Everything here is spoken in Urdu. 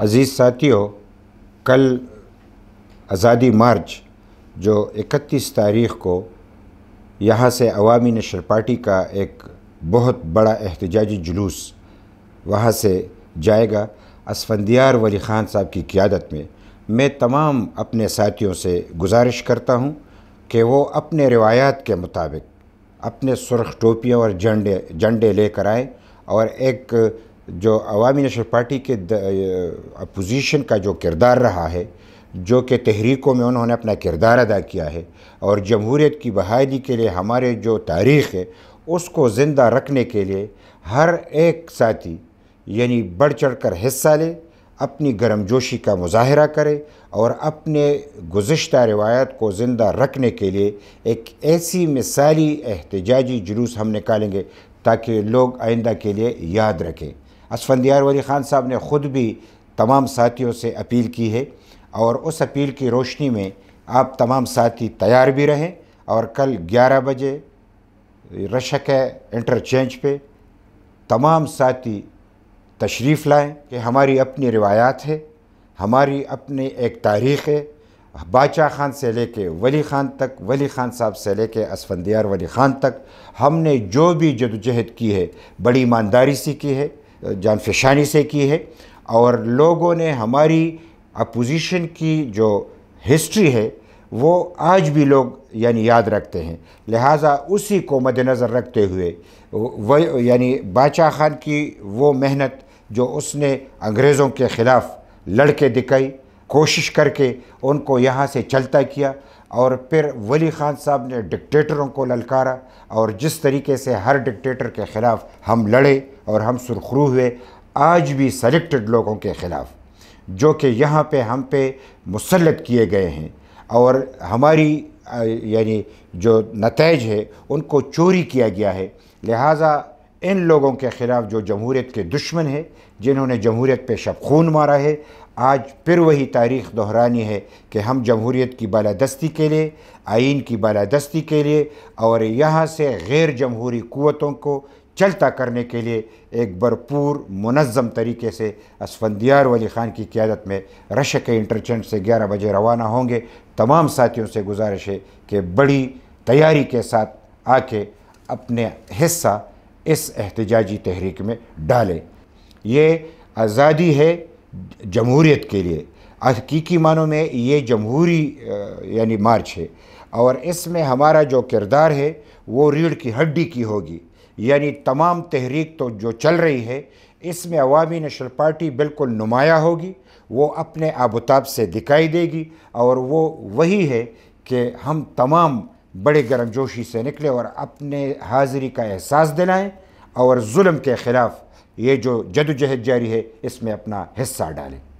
عزیز ساتھیوں کل آزادی مارچ جو اکتیس تاریخ کو یہاں سے عوامی نشر پارٹی کا ایک بہت بڑا احتجاجی جلوس وہاں سے جائے گا اسفندیار ولی خان صاحب کی قیادت میں میں تمام اپنے ساتھیوں سے گزارش کرتا ہوں کہ وہ اپنے روایات کے مطابق اپنے سرخ ٹوپیوں اور جنڈے جھنڈے لے کر آئیں اور ایک جو عوامی نیشنل پارٹی کے اپوزیشن کا جو کردار رہا ہے جو کہ تحریکوں میں انہوں نے اپنا کردار ادا کیا ہے اور جمہوریت کی بحالی کے لیے ہمارے جو تاریخ ہے اس کو زندہ رکھنے کے لیے ہر ایک ساتھی یعنی بڑھ چڑھ کر حصہ لے اپنی گرم جوشی کا مظاہرہ کرے اور اپنے گزشتہ روایات کو زندہ رکھنے کے لیے ایک ایسی مثالی احتجاجی جلوس ہم نکالیں گے تاکہ لوگ آئندہ کے لیے یاد رکھیں اسفندیار ولی خان صاحب نے خود بھی تمام ساتھیوں سے اپیل کی ہے اور اس اپیل کی روشنی میں آپ تمام ساتھی تیار بھی رہیں اور کل گیارہ بجے رشک انٹرچینج پہ تمام ساتھی تشریف لائیں کہ ہماری اپنی روایات ہے ہماری اپنی ایک تاریخ ہے باچہ خان سے لے کے ولی خان تک ولی خان صاحب سے لے کے اسفندیار ولی خان تک ہم نے جو بھی جدوجہد کی ہے بڑی ایمانداری سی کی ہے جان فشانی سے کی ہے اور لوگوں نے ہماری اپوزیشن کی جو ہسٹری ہے وہ آج بھی لوگ یعنی یاد رکھتے ہیں لہٰذا اسی کو مد نظر رکھتے ہوئے وہ یعنی باچہ خان کی وہ محنت جو اس نے انگریزوں کے خلاف لڑکے دکھائی کوشش کر کے ان کو یہاں سے چلتا کیا اور پھر ولی خان صاحب نے ڈکٹیٹروں کو للکارا اور جس طریقے سے ہر ڈکٹیٹر کے خلاف ہم لڑے اور ہم سرخرو ہوئے آج بھی سلیکٹڈ لوگوں کے خلاف جو کہ یہاں پہ ہم پہ مسلط کیے گئے ہیں اور ہماری یعنی جو نتائج ہے ان کو چوری کیا گیا ہے لہٰذا ان لوگوں کے خلاف جو جمہوریت کے دشمن ہیں جنہوں نے جمہوریت پہ شب خون مارا ہے آج پھر وہی تاریخ دہرانی ہے کہ ہم جمہوریت کی بالادستی کے لیے آئین کی بالادستی کے لیے اور یہاں سے غیر جمہوری قوتوں کو چلتا کرنے کے لیے ایک بھرپور منظم طریقے سے اسفندیار ولی خان کی قیادت میں رشک کے انٹرچنٹ سے گیارہ بجے روانہ ہوں گے تمام ساتھیوں سے گزارش ہے کہ بڑی تیاری کے ساتھ آ کے اپنے حصہ اس احتجاجی تحریک میں ڈالے یہ آزادی ہے جمہوریت کے لیے حقیقی معنوں میں یہ جمہوری یعنی مارچ ہے اور اس میں ہمارا جو کردار ہے وہ ریڑھ کی ہڈی کی ہوگی یعنی تمام تحریک تو جو چل رہی ہے اس میں عوامی نیشنل پارٹی بالکل نمایاں ہوگی وہ اپنے آب تاب سے دکھائی دے گی اور وہ وہی ہے کہ ہم تمام بڑے گرم جوشی سے نکلے اور اپنے حاضری کا احساس دلائیں اور ظلم کے خلاف یہ جو جد و جہد جاری ہے اس میں اپنا حصہ ڈالیں